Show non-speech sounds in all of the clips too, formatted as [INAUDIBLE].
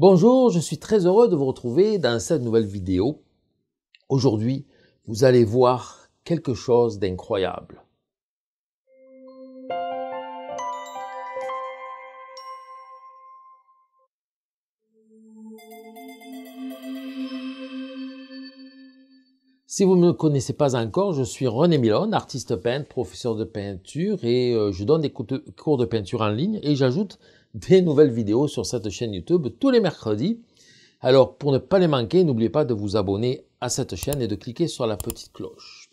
Bonjour, je suis très heureux de vous retrouver dans cette nouvelle vidéo. Aujourd'hui, vous allez voir quelque chose d'incroyable. Si vous ne me connaissez pas encore, je suis René Milon, artiste peintre, professeur de peinture et euh, je donne des cours de peinture en ligne et j'ajoute des nouvelles vidéos sur cette chaîne YouTube tous les mercredis. Alors pour ne pas les manquer, n'oubliez pas de vous abonner à cette chaîne et de cliquer sur la petite cloche.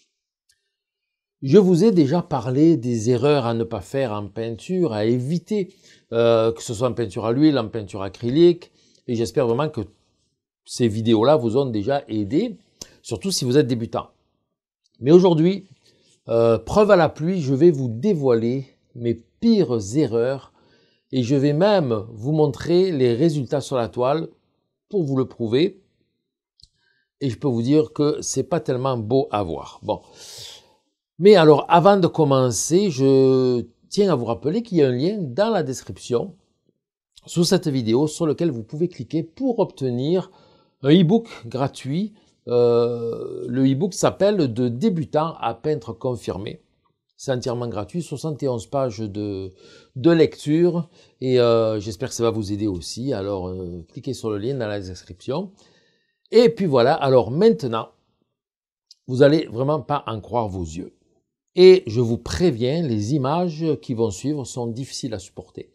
Je vous ai déjà parlé des erreurs à ne pas faire en peinture, à éviter, euh, que ce soit en peinture à l'huile, en peinture acrylique, et j'espère vraiment que ces vidéos-là vous ont déjà aidé, surtout si vous êtes débutant. Mais aujourd'hui, euh, preuve à la pluie, je vais vous dévoiler mes pires erreurs et je vais même vous montrer les résultats sur la toile pour vous le prouver. Et je peux vous dire que c'est pas tellement beau à voir. Bon. Mais alors, avant de commencer, je tiens à vous rappeler qu'il y a un lien dans la description sous cette vidéo sur lequel vous pouvez cliquer pour obtenir un e-book gratuit. Euh, le e-book s'appelle De débutant à peintre confirmé entièrement gratuit, 71 pages de, de lecture et euh, j'espère que ça va vous aider aussi. Alors euh, cliquez sur le lien dans la description. Et puis voilà, alors maintenant, vous allez vraiment pas en croire vos yeux. Et je vous préviens, les images qui vont suivre sont difficiles à supporter.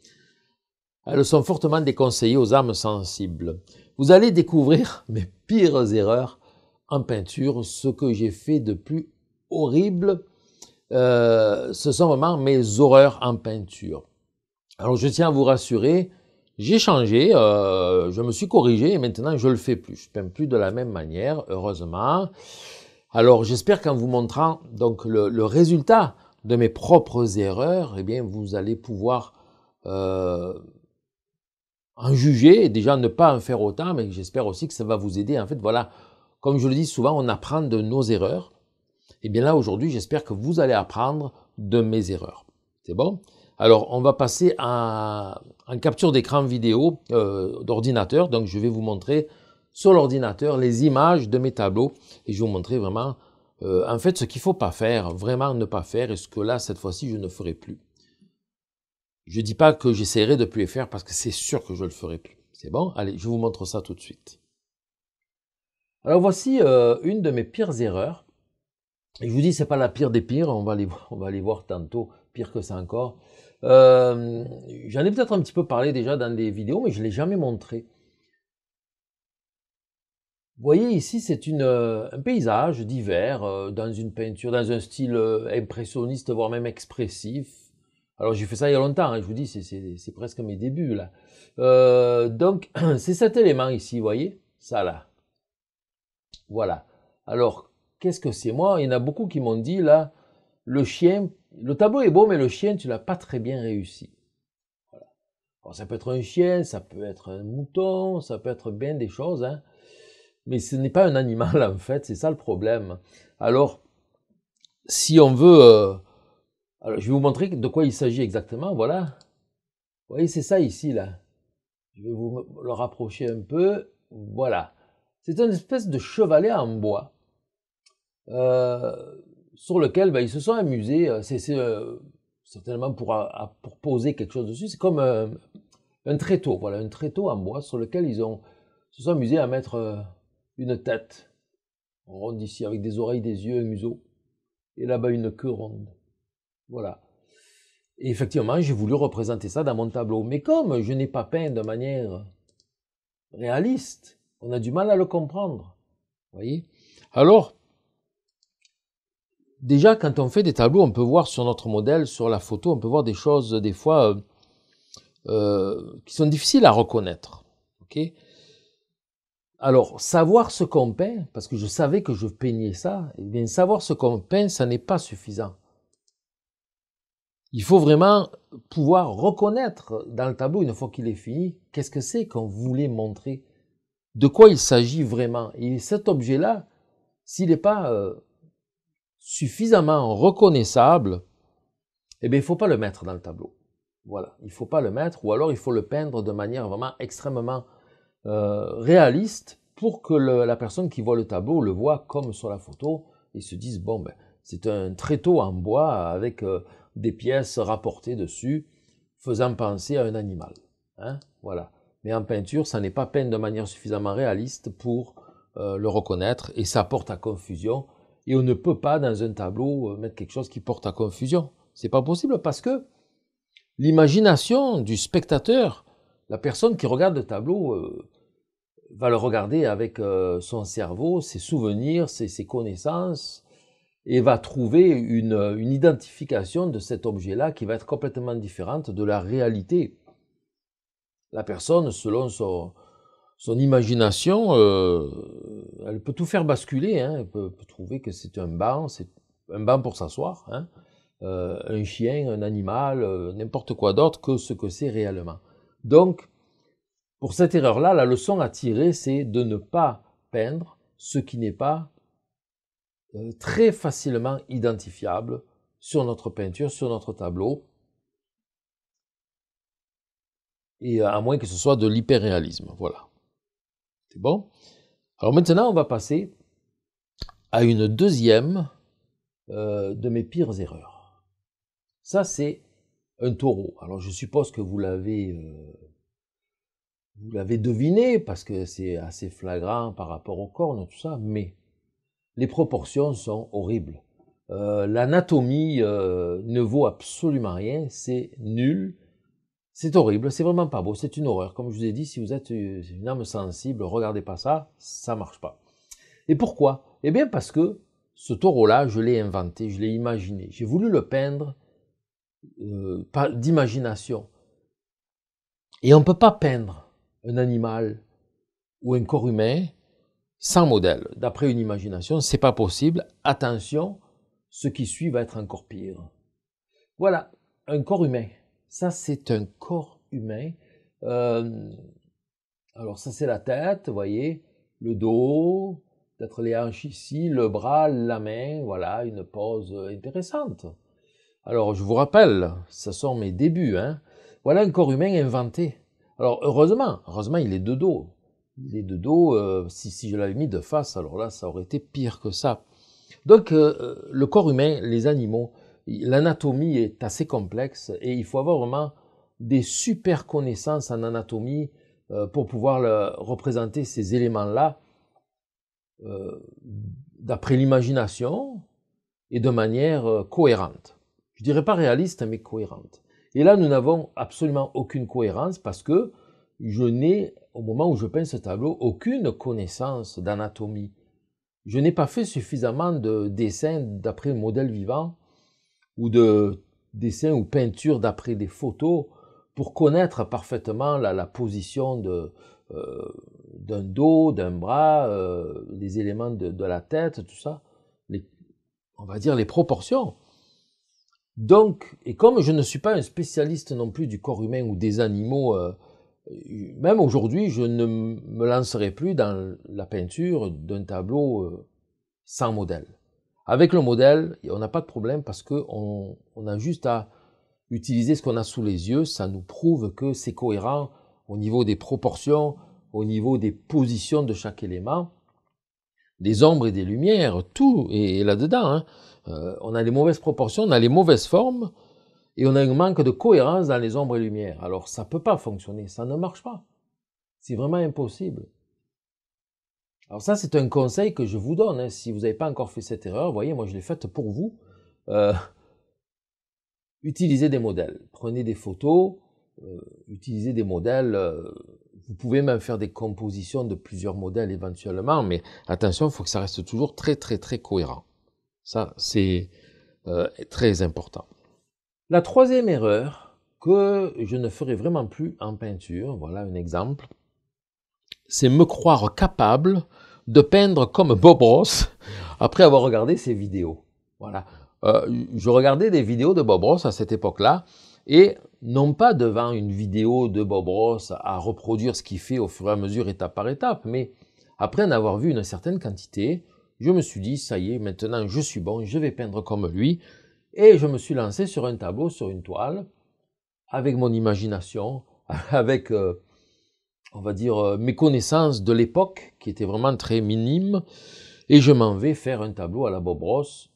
Elles sont fortement déconseillées aux âmes sensibles. Vous allez découvrir [LAUGHS] mes pires erreurs en peinture, ce que j'ai fait de plus horrible euh, ce sont vraiment mes horreurs en peinture. Alors je tiens à vous rassurer, j'ai changé, euh, je me suis corrigé et maintenant je le fais plus. Je peins plus de la même manière, heureusement. Alors j'espère qu'en vous montrant donc le, résultat de mes propres erreurs, eh bien vous allez pouvoir euh, en juger, déjà ne pas en faire autant, mais j'espère aussi que ça va vous aider. En fait, voilà, comme je le dis souvent, on apprend de nos erreurs. Et eh bien là, aujourd'hui, j'espère que vous allez apprendre de mes erreurs. C'est bon Alors, on va passer à en capture d'écran vidéo euh, d'ordinateur. Donc, je vais vous montrer sur l'ordinateur les images de mes tableaux et je vais vous montrer vraiment, euh, en fait, ce qu'il ne faut pas faire, vraiment ne pas faire et ce que là, cette fois-ci, je ne ferai plus. Je ne dis pas que j'essaierai de plus les faire parce que c'est sûr que je ne le ferai plus. C'est bon Allez, je vous montre ça tout de suite. Alors voici euh, une de mes pires erreurs. Et je vous dis, c'est pas la pire des pires, on va les, on va les voir tantôt, pire que ça encore. Euh, j'en ai peut-être un petit peu parlé déjà dans des vidéos, mais je ne l'ai jamais montré. Vous voyez ici, c'est euh, un paysage divers euh, dans une peinture, dans un style impressionniste, voire même expressif. Alors j'ai fait ça il y a longtemps, hein, je vous dis, c'est presque mes débuts là. donc [CLEARS THROAT] c'est cet élément ici, vous voyez, ça là. Voilà. Alors qu'est-ce que c'est Moi, il y en a beaucoup qui m'ont dit, là, le chien, le tableau est beau, mais le chien, tu l'as pas très bien réussi. Voilà. ça peut être un chien, ça peut être un mouton, ça peut être bien des choses, hein. mais ce n'est pas un animal, [LAUGHS] en fait, c'est ça le problème. Alors, si on veut... Euh, alors, je vais vous montrer de quoi il s'agit exactement, voilà. Vous voyez, c'est ça ici, là. Je vais vous le rapprocher un peu. Voilà. C'est une espèce de chevalet en bois. Euh, sur lequel ben, ils se sont amusés. Euh, c'est euh, certainement pour, à, poser quelque chose dessus. C'est comme un, tréteau, voilà, un tréteau en bois sur lequel ils ont, se sont amusés à mettre une tête ronde ici, avec des oreilles, des yeux, un museau, et là-bas une queue ronde. Voilà. Et effectivement, j'ai voulu représenter ça dans mon tableau. Mais comme je n'ai pas peint de manière réaliste, on a du mal à le comprendre. Voyez Alors, déjà quand on fait des tableaux, on peut voir sur notre modèle, sur la photo, on peut voir des choses des fois euh, euh, qui sont difficiles à reconnaître. Alors, savoir ce qu'on peint, parce que je savais que je peignais ça, et eh bien savoir ce qu'on peint, ça n'est pas suffisant. Il faut vraiment pouvoir reconnaître dans le tableau, une fois qu'il est fini, qu'est-ce que c'est qu'on voulait montrer, de quoi il s'agit vraiment. Et cet objet-là, s'il n'est pas euh, suffisamment reconnaissable, eh bien, il ne faut pas le mettre dans le tableau. Voilà, il ne faut pas le mettre, ou alors il faut le peindre de manière vraiment extrêmement euh, réaliste pour que la personne qui voit le tableau le voit comme sur la photo et se dise, bon, ben, c'est un tréteau en bois avec euh, des pièces rapportées dessus, faisant penser à un animal. Hein. voilà. Mais en peinture, ça n'est pas peint de manière suffisamment réaliste pour euh, le reconnaître et ça porte à confusion et on ne peut pas, dans un tableau, euh, mettre quelque chose qui porte à confusion. C'est pas possible parce que l'imagination du spectateur, la personne qui regarde le tableau, euh, va le regarder avec euh, son cerveau, ses souvenirs, ses, connaissances, et va trouver une, identification de cet objet-là qui va être complètement différente de la réalité. La personne, selon son, son imagination, elle peut tout faire basculer. Hein. Elle peut, trouver que c'est un banc, c'est un banc pour s'asseoir, hein. euh, un chien, un animal, euh, n'importe quoi d'autre que ce que c'est réellement. Donc, pour cette erreur-là, la leçon à tirer, c'est de ne pas peindre ce qui n'est pas euh, très facilement identifiable sur notre peinture, sur notre tableau, et à moins que ce soit de l'hyperréalisme. Voilà. C'est bon alors maintenant, on va passer à une deuxième euh, de mes pires erreurs. Ça, c'est un taureau. Alors je suppose que vous l'avez euh, vous l'avez deviné parce que c'est assez flagrant par rapport au cornes, tout ça, mais les proportions sont horribles. Euh, l'anatomie ne vaut absolument rien, c'est nul. C'est horrible, c'est vraiment pas beau, c'est une horreur. Comme je vous ai dit, si vous êtes euh, une âme sensible, regardez pas ça, ça marche pas. Et pourquoi Eh bien parce que ce taureau-là, je l'ai inventé, je l'ai imaginé. J'ai voulu le peindre euh, d'imagination. Et on ne peut pas peindre un animal ou un corps humain sans modèle. D'après une imagination, c'est pas possible. Attention, ce qui suit va être encore pire. Voilà, un corps humain. Ça, c'est un corps humain. Euh, alors ça, c'est la tête, vous voyez, le dos, peut-être les hanches ici, le bras, la main, voilà, une pose intéressante. Alors, je vous rappelle, ce sont mes débuts. Hein. Voilà un corps humain inventé. Alors, heureusement, heureusement, il est de dos. Il est de dos, euh, si, je l'avais mis de face, alors là, ça aurait été pire que ça. Donc, euh, le corps humain, les animaux, L'anatomie est assez complexe et il faut avoir vraiment des super connaissances en anatomie euh, pour pouvoir représenter ces éléments-là euh, d'après l'imagination et de manière euh, cohérente. Je ne dirais pas réaliste, mais cohérente. Et là, nous n'avons absolument aucune cohérence parce que je n'ai, au moment où je peins ce tableau, aucune connaissance d'anatomie. Je n'ai pas fait suffisamment de dessins d'après le modèle vivant ou de dessins ou peintures d'après des photos pour connaître parfaitement la, position de, euh, d'un dos, d'un bras, euh, les éléments de, la tête, tout ça, on va dire les proportions. Donc, et comme je ne suis pas un spécialiste non plus du corps humain ou des animaux, euh, même aujourd'hui, je ne me lancerai plus dans la peinture d'un tableau sans modèle. Avec le modèle, on n'a pas de problème parce qu'on on a juste à utiliser ce qu'on a sous les yeux. Ça nous prouve que c'est cohérent au niveau des proportions, au niveau des positions de chaque élément, des ombres et des lumières, tout est là-dedans. Hein. Euh, on a les mauvaises proportions, on a les mauvaises formes, et on a un manque de cohérence dans les ombres et lumières. Alors ça ne peut pas fonctionner, ça ne marche pas. C'est vraiment impossible. Alors ça, c'est un conseil que je vous donne. Hein. Si vous n'avez pas encore fait cette erreur, voyez, moi je l'ai faite pour vous. Euh, [LAUGHS] utilisez des modèles. Prenez des photos, euh, utilisez des modèles. Euh, vous pouvez même faire des compositions de plusieurs modèles éventuellement, mais attention, il faut que ça reste toujours très très très cohérent. Ça, c'est très important. La troisième erreur que je ne ferai vraiment plus en peinture, voilà un exemple, c'est me croire capable de peindre comme Bob Ross après avoir regardé ses vidéos. Voilà. Euh, je regardais des vidéos de Bob Ross à cette époque-là, et non pas devant une vidéo de Bob Ross à reproduire ce qu'il fait au fur et à mesure, étape par étape, mais après en avoir vu une certaine quantité, je me suis dit, ça y est, maintenant je suis bon, je vais peindre comme lui, et je me suis lancé sur un tableau, sur une toile, avec mon imagination, [LAUGHS] avec euh, on va dire, euh, mes connaissances de l'époque, qui étaient vraiment très minimes, et je m'en vais faire un tableau à la Bob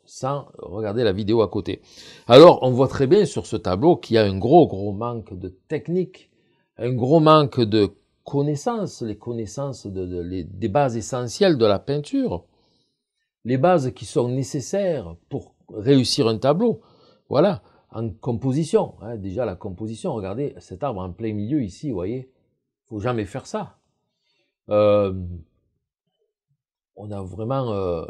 sans regarder la vidéo à côté. Alors, on voit très bien sur ce tableau qu'il y a un gros, gros manque de technique, un gros manque de connaissances, les connaissances des bases essentielles de la peinture, les bases qui sont nécessaires pour réussir un tableau. Voilà, en composition, hein, déjà la composition, regardez cet arbre en plein milieu ici, vous voyez, faut jamais faire ça. Euh, on a vraiment, euh,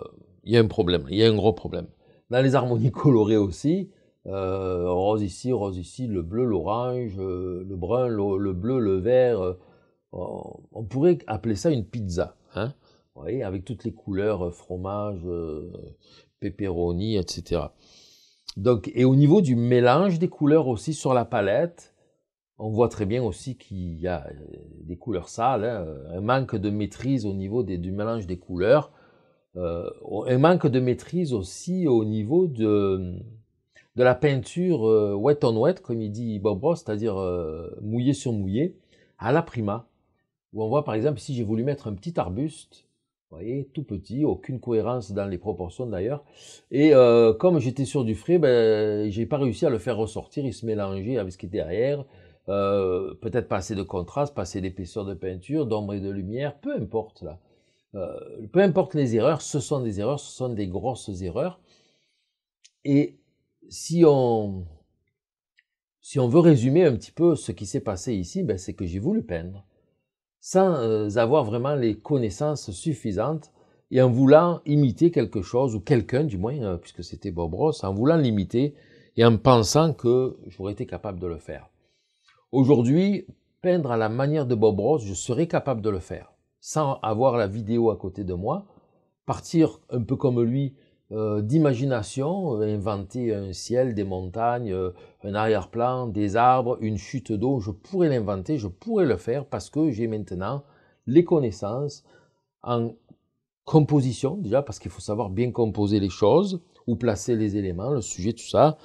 il y a un problème, il y a un gros problème. Dans les harmonies [LAUGHS] colorées aussi, euh, rose ici, rose ici, le bleu, l'orange, le brun, le, bleu, le vert. On, pourrait appeler ça une pizza, hein Vous voyez, avec toutes les couleurs, fromage, pepperoni, etc. Donc, et au niveau du mélange des couleurs aussi sur la palette, on voit très bien aussi qu'il y a euh, des couleurs sales, hein. un manque de maîtrise au niveau du mélange des couleurs, euh, un manque de maîtrise aussi au niveau de, la peinture euh, wet on wet, comme il dit Bob Ross, c'est-à-dire mouillé sur mouillé, à la prima. Où on voit par exemple ici, j'ai voulu mettre un petit arbuste, vous voyez, tout petit, aucune cohérence dans les proportions d'ailleurs. Et comme j'étais sur du frais, ben, j'ai pas réussi à le faire ressortir, il se mélangeait avec ce qui était derrière. Euh, peut-être pas assez de contraste, passer d'épaisseur de peinture, d'ombre et de lumière, peu importe là. Euh, peu importe les erreurs, ce sont des erreurs, ce sont des grosses erreurs. Et si on, si on veut résumer un petit peu ce qui s'est passé ici, ben, c'est que j'ai voulu peindre sans euh, avoir vraiment les connaissances suffisantes et en voulant imiter quelque chose, ou quelqu'un du moins, puisque c'était Bob Ross, en voulant l'imiter et en pensant que j'aurais été capable de le faire. Aujourd'hui, peindre à la manière de Bob Ross, je serais capable de le faire, sans avoir la vidéo à côté de moi, partir un peu comme lui euh, d'imagination, euh, inventer un ciel, des montagnes, euh, un arrière-plan, des arbres, une chute d'eau, je pourrais l'inventer, je pourrais le faire parce que j'ai maintenant les connaissances en composition déjà, parce qu'il faut savoir bien composer les choses, ou placer les éléments, le sujet, tout ça,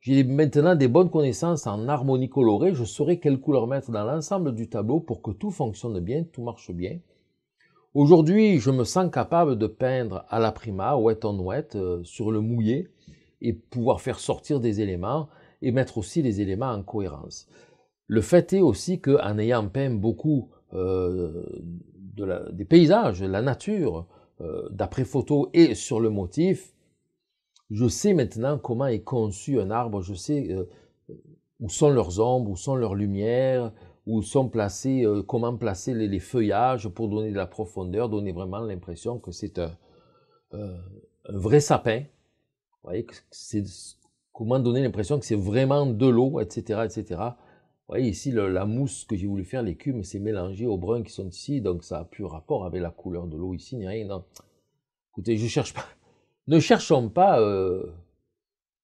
j'ai maintenant des bonnes connaissances en harmonie colorée, je saurai quelle couleur mettre dans l'ensemble du tableau pour que tout fonctionne bien, tout marche bien. Aujourd'hui, je me sens capable de peindre à la prima, wet on wet, euh, sur le mouillé, et pouvoir faire sortir des éléments et mettre aussi les éléments en cohérence. Le fait est aussi qu'en ayant peint beaucoup euh, des paysages, la nature, euh, d'après photo et sur le motif, je sais maintenant comment est conçu un arbre, je sais euh, où sont leurs ombres, où sont leurs lumières, où sont placés, euh, comment placer les, feuillages pour donner de la profondeur, donner vraiment l'impression que c'est un, euh, vrai sapin. Vous voyez, c'est, comment donner l'impression que c'est vraiment de l'eau, etc., etc. Vous voyez ici la mousse que j'ai voulu faire, l'écume, c'est mélangé aux bruns qui sont ici, donc ça n'a plus rapport avec la couleur de l'eau ici, ni rien. Non. Écoutez, je cherche pas ne cherchons pas euh,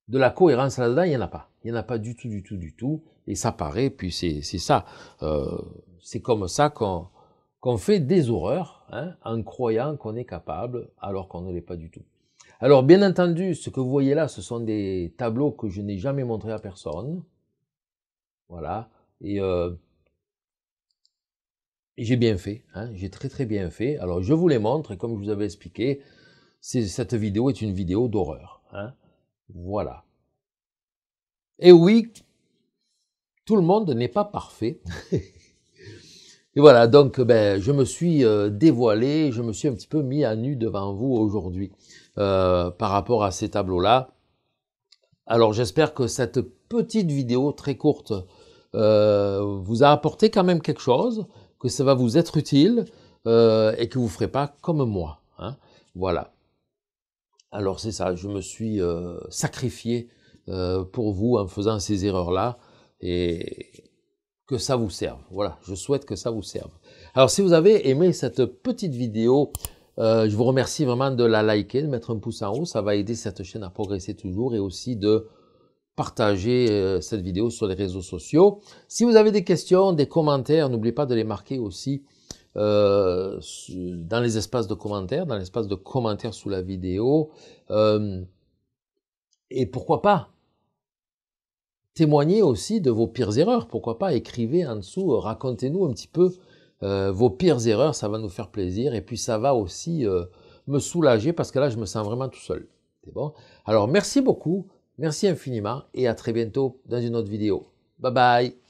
de la cohérence là-dedans, il n'y en a pas. Il n'y en a pas du tout, du tout, du tout. Et ça paraît, puis c'est ça. Euh, c'est comme ça qu'on fait des horreurs hein, en croyant qu'on est capable alors qu'on ne l'est pas du tout. Alors bien entendu, ce que vous voyez là, ce sont des tableaux que je n'ai jamais montrés à personne. Voilà. Et euh, j'ai bien fait, hein. j'ai très très bien fait. Alors je vous les montre et comme je vous avais expliqué, cette vidéo est une vidéo d'horreur. Hein. voilà. Et oui, tout le monde n'est pas parfait. [LAUGHS] Et voilà, donc ben, je me suis euh, dévoilé, je me suis un petit peu mis à nu devant vous aujourd'hui euh, par rapport à ces tableaux-là. Alors j'espère que cette petite vidéo très courte euh, vous a apporté quand même quelque chose, que ça va vous être utile et que vous ne ferez pas comme moi. Hein. Voilà. Alors c'est ça, je me suis euh, sacrifié euh, pour vous en faisant ces erreurs-là et que ça vous serve. Voilà, je souhaite que ça vous serve. Alors si vous avez aimé cette petite vidéo, euh, je vous remercie vraiment de la liker, de mettre un pouce en haut, ça va aider cette chaîne à progresser toujours et aussi de partager cette vidéo sur les réseaux sociaux. Si vous avez des questions, des commentaires, n'oubliez pas de les marquer aussi euh, dans les espaces de commentaires, dans l'espace de commentaires sous la vidéo. Euh, et pourquoi pas témoigner aussi de vos pires erreurs. Pourquoi pas écrivez en dessous, euh, racontez-nous un petit peu vos pires erreurs, ça va nous faire plaisir. Et puis ça va aussi me soulager parce que là, je me sens vraiment tout seul. bon Alors merci beaucoup, merci infiniment et à très bientôt dans une autre vidéo. Bye bye